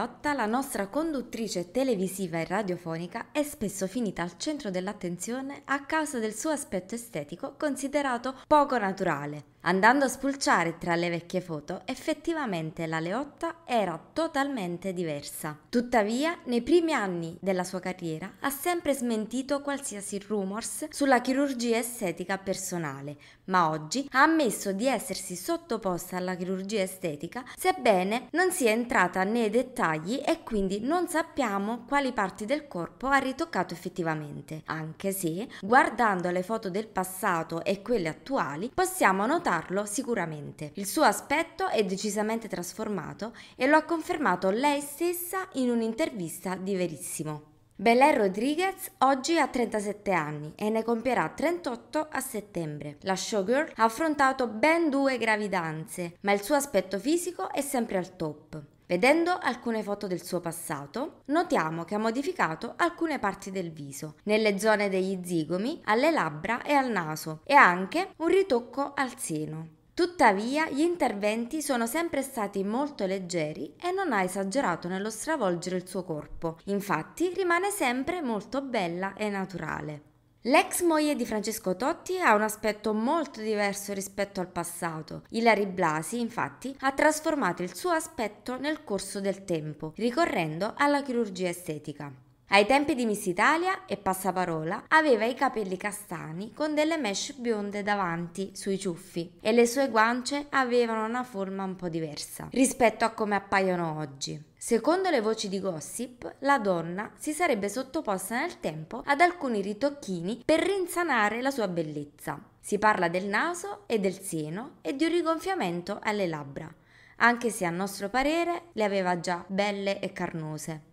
Galeotta, la nostra conduttrice televisiva e radiofonica, è spesso finita al centro dell'attenzione a causa del suo aspetto estetico considerato poco naturale. Andando a spulciare tra le vecchie foto, effettivamente la Leotta era totalmente diversa. Tuttavia, nei primi anni della sua carriera ha sempre smentito qualsiasi rumors sulla chirurgia estetica personale, ma oggi ha ammesso di essersi sottoposta alla chirurgia estetica, sebbene non sia entrata nei dettagli e quindi non sappiamo quali parti del corpo ha ritoccato effettivamente. Anche se, guardando le foto del passato e quelle attuali, possiamo notare notarlo sicuramente. Il suo aspetto è decisamente trasformato e lo ha confermato lei stessa in un'intervista di Verissimo. Belen Rodriguez oggi ha 37 anni e ne compierà 38 a settembre. La showgirl ha affrontato ben due gravidanze, ma il suo aspetto fisico è sempre al top. Vedendo alcune foto del suo passato, notiamo che ha modificato alcune parti del viso, nelle zone degli zigomi, alle labbra e al naso, e anche un ritocco al seno. Tuttavia, gli interventi sono sempre stati molto leggeri e non ha esagerato nello stravolgere il suo corpo. Infatti, rimane sempre molto bella e naturale. L'ex moglie di Francesco Totti ha un aspetto molto diverso rispetto al passato. Ilari Blasi, infatti, ha trasformato il suo aspetto nel corso del tempo, ricorrendo alla chirurgia estetica. Ai tempi di Miss Italia e Passaparola aveva i capelli castani con delle mesh bionde davanti sui ciuffi e le sue guance avevano una forma un po' diversa rispetto a come appaiono oggi. Secondo le voci di gossip, la donna si sarebbe sottoposta nel tempo ad alcuni ritocchini per rinsanare la sua bellezza. Si parla del naso e del seno e di un rigonfiamento alle labbra, anche se a nostro parere le aveva già belle e carnose.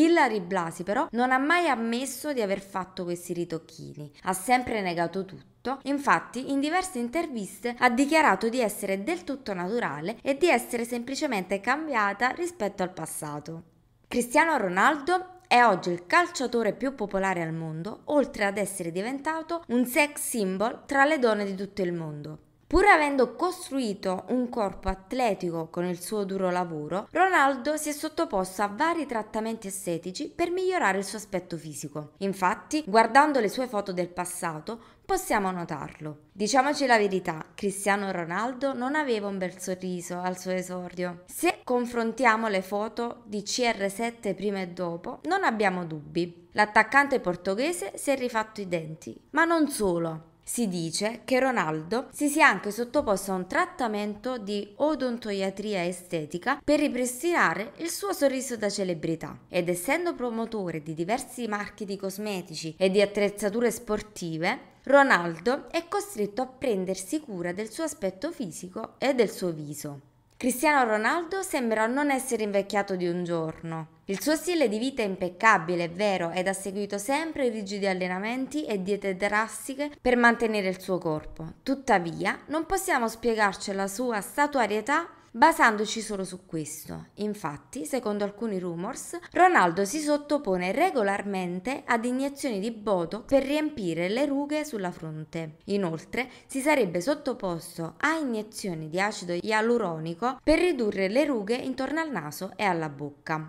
Hilary Blasi però non ha mai ammesso di aver fatto questi ritocchini, ha sempre negato tutto infatti in diverse interviste ha dichiarato di essere del tutto naturale e di essere semplicemente cambiata rispetto al passato. Cristiano Ronaldo è oggi il calciatore più popolare al mondo, oltre ad essere diventato un sex symbol tra le donne di tutto il mondo. Pur avendo costruito un corpo atletico con il suo duro lavoro, Ronaldo si è sottoposto a vari trattamenti estetici per migliorare il suo aspetto fisico. Infatti, guardando le sue foto del passato, possiamo notarlo. Diciamoci la verità, Cristiano Ronaldo non aveva un bel sorriso al suo esordio. Se confrontiamo le foto di CR7 prima e dopo, non abbiamo dubbi. L'attaccante portoghese si è rifatto i denti, ma non solo si dice che Ronaldo si sia anche sottoposto a un trattamento di odontoiatria estetica per ripristinare il suo sorriso da celebrità ed essendo promotore di diversi marchi di cosmetici e di attrezzature sportive, Ronaldo è costretto a prendersi cura del suo aspetto fisico e del suo viso. Cristiano Ronaldo sembra non essere invecchiato di un giorno. Il suo stile di vita è impeccabile, è vero, ed ha seguito sempre rigidi allenamenti e diete drastiche per mantenere il suo corpo. Tuttavia, non possiamo spiegarci la sua statuarietà Basandoci solo su questo, infatti, secondo alcuni rumors, Ronaldo si sottopone regolarmente ad iniezioni di botox per riempire le rughe sulla fronte. Inoltre, si sarebbe sottoposto a iniezioni di acido ialuronico per ridurre le rughe intorno al naso e alla bocca.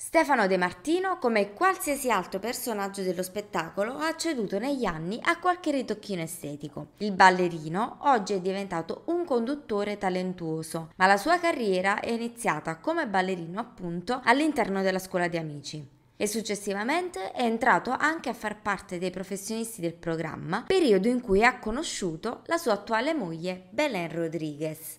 Stefano De Martino, come qualsiasi altro personaggio dello spettacolo, ha ceduto negli anni a qualche ritocchino estetico. Il ballerino oggi è diventato un conduttore talentuoso, ma la sua carriera è iniziata come ballerino appunto all'interno della scuola di amici e successivamente è entrato anche a far parte dei professionisti del programma, periodo in cui ha conosciuto la sua attuale moglie Belen Rodriguez.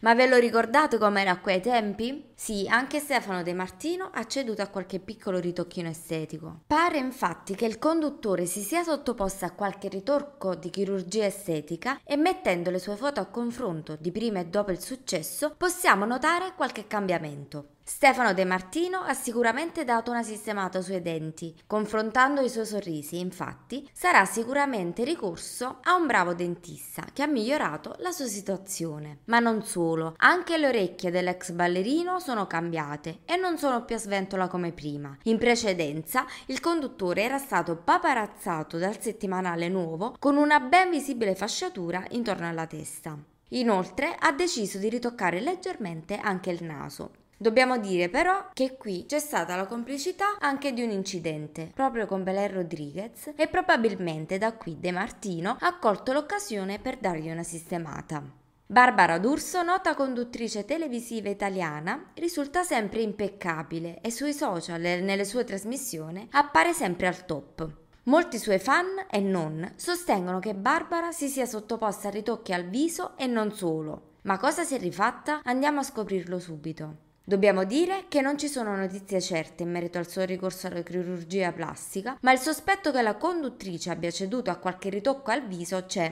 Ma ve lo ricordate com'era a quei tempi? Sì, anche Stefano De Martino ha ceduto a qualche piccolo ritocchino estetico. Pare infatti che il conduttore si sia sottoposto a qualche ritorco di chirurgia estetica e mettendo le sue foto a confronto di prima e dopo il successo possiamo notare qualche cambiamento. Stefano De Martino ha sicuramente dato una sistemata sui denti. Confrontando i suoi sorrisi, infatti, sarà sicuramente ricorso a un bravo dentista che ha migliorato la sua situazione. Ma non solo, anche le orecchie dell'ex ballerino sono cambiate e non sono più a sventola come prima. In precedenza, il conduttore era stato paparazzato dal settimanale nuovo con una ben visibile fasciatura intorno alla testa. Inoltre ha deciso di ritoccare leggermente anche il naso, Dobbiamo dire però che qui c'è stata la complicità anche di un incidente, proprio con Belen Rodriguez e probabilmente da qui De Martino ha colto l'occasione per dargli una sistemata. Barbara D'Urso, nota conduttrice televisiva italiana, risulta sempre impeccabile e sui social e nelle sue trasmissioni appare sempre al top. Molti suoi fan e non sostengono che Barbara si sia sottoposta a ritocchi al viso e non solo. Ma cosa si è rifatta? Andiamo a scoprirlo subito. Dobbiamo dire che non ci sono notizie certe in merito al suo ricorso alla chirurgia plastica, ma il sospetto che la conduttrice abbia ceduto a qualche ritocco al viso c'è.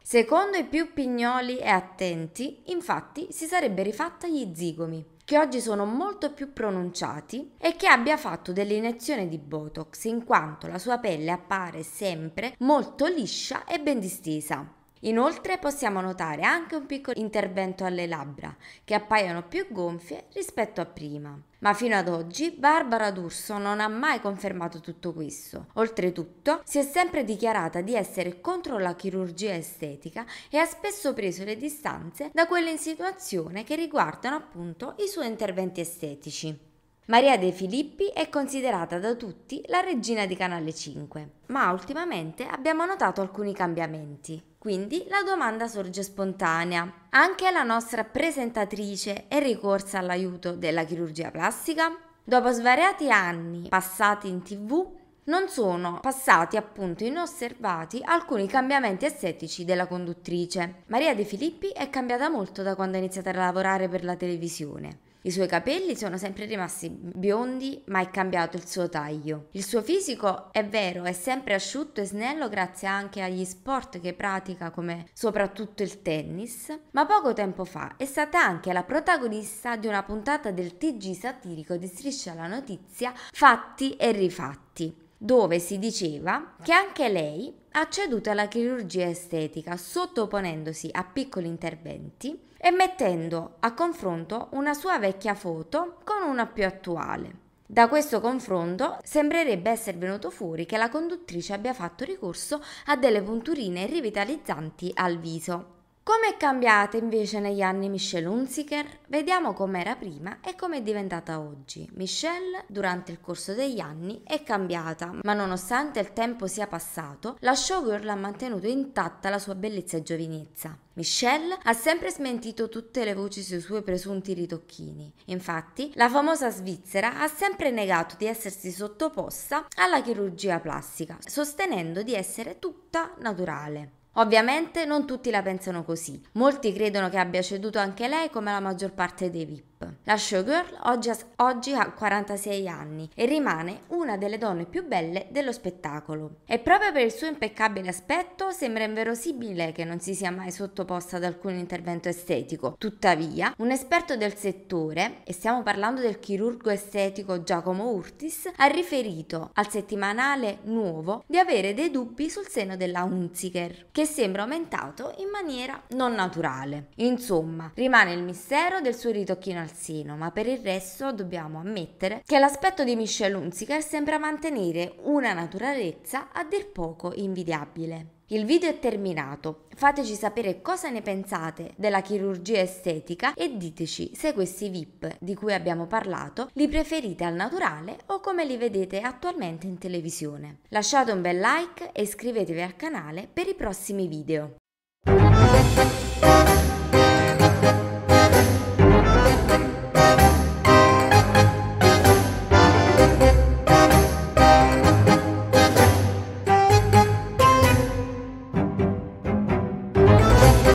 Secondo i più pignoli e attenti, infatti, si sarebbe rifatta gli zigomi che oggi sono molto più pronunciati e che abbia fatto dell'iniezione di Botox in quanto la sua pelle appare sempre molto liscia e ben distesa. Inoltre possiamo notare anche un piccolo intervento alle labbra, che appaiono più gonfie rispetto a prima. Ma fino ad oggi Barbara D'Urso non ha mai confermato tutto questo. Oltretutto si è sempre dichiarata di essere contro la chirurgia estetica e ha spesso preso le distanze da quelle in situazione che riguardano appunto i suoi interventi estetici. Maria De Filippi è considerata da tutti la regina di Canale 5, ma ultimamente abbiamo notato alcuni cambiamenti. Quindi la domanda sorge spontanea. Anche la nostra presentatrice è ricorsa all'aiuto della chirurgia plastica? Dopo svariati anni passati in tv, non sono passati appunto inosservati alcuni cambiamenti estetici della conduttrice. Maria De Filippi è cambiata molto da quando ha iniziato a lavorare per la televisione. I suoi capelli sono sempre rimasti biondi, ma è cambiato il suo taglio. Il suo fisico, è vero, è sempre asciutto e snello grazie anche agli sport che pratica come soprattutto il tennis, ma poco tempo fa è stata anche la protagonista di una puntata del TG satirico di Striscia la Notizia Fatti e rifatti dove si diceva che anche lei ha ceduto alla chirurgia estetica sottoponendosi a piccoli interventi e mettendo a confronto una sua vecchia foto con una più attuale. Da questo confronto sembrerebbe essere venuto fuori che la conduttrice abbia fatto ricorso a delle punturine rivitalizzanti al viso. Come è cambiata invece negli anni Michelle Hunziker? Vediamo com'era prima e com'è diventata oggi. Michelle, durante il corso degli anni, è cambiata, ma nonostante il tempo sia passato, la showgirl ha mantenuto intatta la sua bellezza e giovinezza. Michelle ha sempre smentito tutte le voci sui suoi presunti ritocchini. Infatti, la famosa svizzera ha sempre negato di essersi sottoposta alla chirurgia plastica, sostenendo di essere tutta naturale. Ovviamente non tutti la pensano così, molti credono che abbia ceduto anche lei come la maggior parte dei VIP. La showgirl oggi ha, oggi ha 46 anni e rimane una delle donne più belle dello spettacolo. E proprio per il suo impeccabile aspetto sembra inverosimile che non si sia mai sottoposta ad alcun intervento estetico. Tuttavia, un esperto del settore, e stiamo parlando del chirurgo estetico Giacomo Urtis, ha riferito al settimanale Nuovo di avere dei dubbi sul seno della Hunziker, che sembra aumentato in maniera non naturale. Insomma, rimane il mistero del suo ritocchino al al seno, ma per il resto dobbiamo ammettere che l'aspetto di Michelle Hunziker sembra mantenere una naturalezza a dir poco invidiabile. Il video è terminato, fateci sapere cosa ne pensate della chirurgia estetica e diteci se questi VIP di cui abbiamo parlato li preferite al naturale o come li vedete attualmente in televisione. Lasciate un bel like e iscrivetevi al canale per i prossimi video.